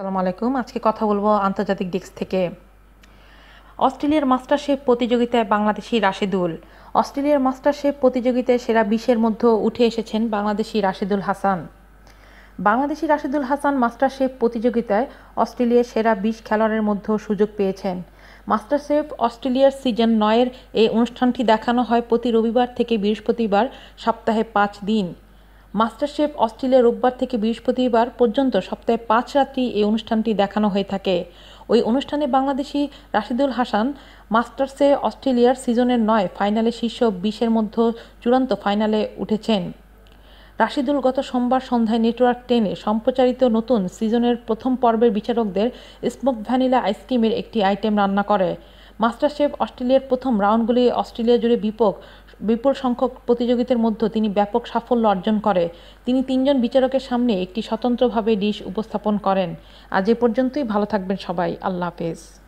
সালাম আলাইকুম আজকে কথা বলবো আন্তর্জাতিক দিক থেকে অস্ট্রেলিয়ার মাস্টার শেফ প্রতিযোগিতায় বাংলাদেশি রাশেদুল অস্ট্রেলিয়ার মাস্টার শেফ প্রতিযোগিতায় সেরা বিশের মধ্যে উঠে এসেছেন বাংলাদেশি রাশেদুল হাসান বাংলাদেশি রাশেদুল হাসান মাস্টার শেফ প্রতিযোগিতায় অস্ট্রেলিয়ার সেরা বিশ খেলোয়াড়ের মধ্যে সুযোগ পেয়েছেন মাস্টারশেফ অস্ট্রেলিয়ার সিজন নয়ের এই অনুষ্ঠানটি দেখানো হয় প্রতি রবিবার থেকে বৃহস্পতিবার সপ্তাহে পাঁচ দিন মাস্টারশেফ অস্ট্রেলিয়া রোববার থেকে বৃহস্পতিবার পর্যন্ত সপ্তাহে পাঁচ রাত্রি এই অনুষ্ঠানটি দেখানো হয়ে থাকে ওই অনুষ্ঠানে বাংলাদেশি রাশিদুল হাসান মাস্টার্সে অস্ট্রেলিয়ার সিজনের নয় ফাইনালে শীর্ষ বিশের মধ্যে চূড়ান্ত ফাইনালে উঠেছেন রাশিদুল গত সোমবার সন্ধ্যায় নেটওয়ার্ক টেনে সম্প্রচারিত নতুন সিজনের প্রথম পর্বের বিচারকদের স্মোক ভ্যানিলা আইসক্রিমের একটি আইটেম রান্না করে মাস্টারশেফ অস্ট্রেলিয়ার প্রথম রাউন্ডগুলি অস্ট্রেলিয়া জুড়ে বিপক বিপুল সংখ্যক প্রতিযোগিতার মধ্যে তিনি ব্যাপক সাফল্য অর্জন করে তিনি তিনজন বিচারকের সামনে একটি স্বতন্ত্রভাবে ডিশ উপস্থাপন করেন আজ এ পর্যন্তই ভালো থাকবেন সবাই আল্লাহ হাফেজ